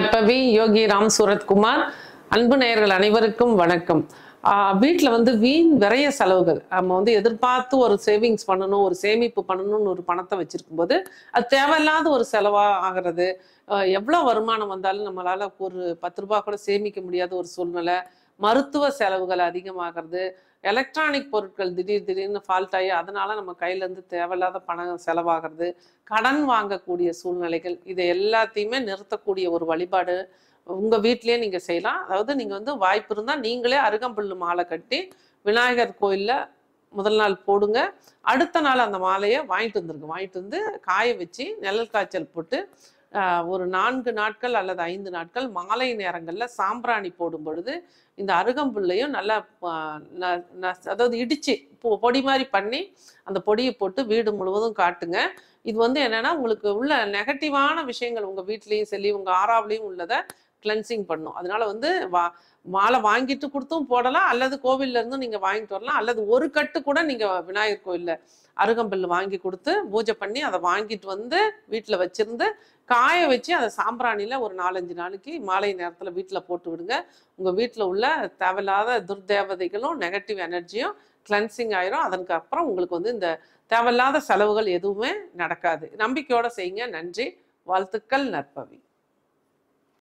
நற்பவி யோகி ராம் சூரத்குமார் அன்பு நேயர்கள் அனைவருக்கும் வணக்கம் வீட்டில் வந்து வீண் விரைய செலவுகள் நம்ம வந்து எதிர்பார்த்து ஒரு சேவிங்ஸ் பண்ணணும் ஒரு சேமிப்பு பண்ணணும்னு ஒரு பணத்தை வச்சிருக்கும் போது அது தேவையில்லாத ஒரு செலவாக ஆகிறது எவ்வளோ வருமானம் வந்தாலும் நம்மளால ஒரு பத்து ரூபா கூட சேமிக்க முடியாத ஒரு சூழ்நிலை மருத்துவ செலவுகள் அதிகமாகிறது எலக்ட்ரானிக் பொருட்கள் திடீர் திடீர்னு ஃபால்ட் ஆகி அதனால நம்ம கையிலேருந்து தேவையில்லாத பணம் செலவாகிறது கடன் வாங்கக்கூடிய சூழ்நிலைகள் இதை எல்லாத்தையுமே நிறுத்தக்கூடிய ஒரு வழிபாடு உங்கள் வீட்லேயே நீங்கள் செய்யலாம் அதாவது நீங்கள் வந்து வாய்ப்பு இருந்தால் நீங்களே அருகம்புல்லு மாலை கட்டி விநாயகர் கோயிலில் முதல் நாள் போடுங்க அடுத்த நாள் அந்த மாலையை வாங்கிட்டு வந்துருங்க வாங்கிட்டு வந்து காய வச்சு நிழல் காய்ச்சல் போட்டு ஒரு நான்கு நாட்கள் அல்லது ஐந்து நாட்கள் மாலை நேரங்களில் சாம்பிராணி போடும் பொழுது இந்த அருகம்புல்லையும் நல்லா அதாவது இடித்து பொடி மாதிரி பண்ணி அந்த பொடியை போட்டு வீடு முழுவதும் காட்டுங்க இது வந்து என்னென்னா உங்களுக்கு உள்ள நெகட்டிவான விஷயங்கள் உங்கள் வீட்லேயும் சரி உங்கள் ஆறாவிலையும் உள்ளதை கிளென்சிங் பண்ணும் அதனால வந்து வா மாலை வாங்கிட்டு கொடுத்தும் போடலாம் அல்லது கோவில்ல இருந்தும் நீங்க வாங்கிட்டு வரலாம் அல்லது ஒரு கட்டு கூட நீங்க விநாயகர் கோயில்ல அருகம்பல் வாங்கி கொடுத்து பூஜை பண்ணி அதை வாங்கிட்டு வந்து வீட்டில் வச்சிருந்து காய வச்சு அதை சாம்பிராணியில் ஒரு நாலஞ்சு நாளைக்கு மாலை நேரத்தில் வீட்டில் போட்டு விடுங்க உங்கள் வீட்டில் உள்ள தேவையில்லாத துர்தேவதைகளும் நெகட்டிவ் எனர்ஜியும் கிளென்சிங் ஆயிரும் அதற்கு அப்புறம் உங்களுக்கு வந்து இந்த தேவையில்லாத செலவுகள் எதுவுமே நடக்காது நம்பிக்கையோடு செய்யுங்க நன்றி வாழ்த்துக்கள் நற்பவி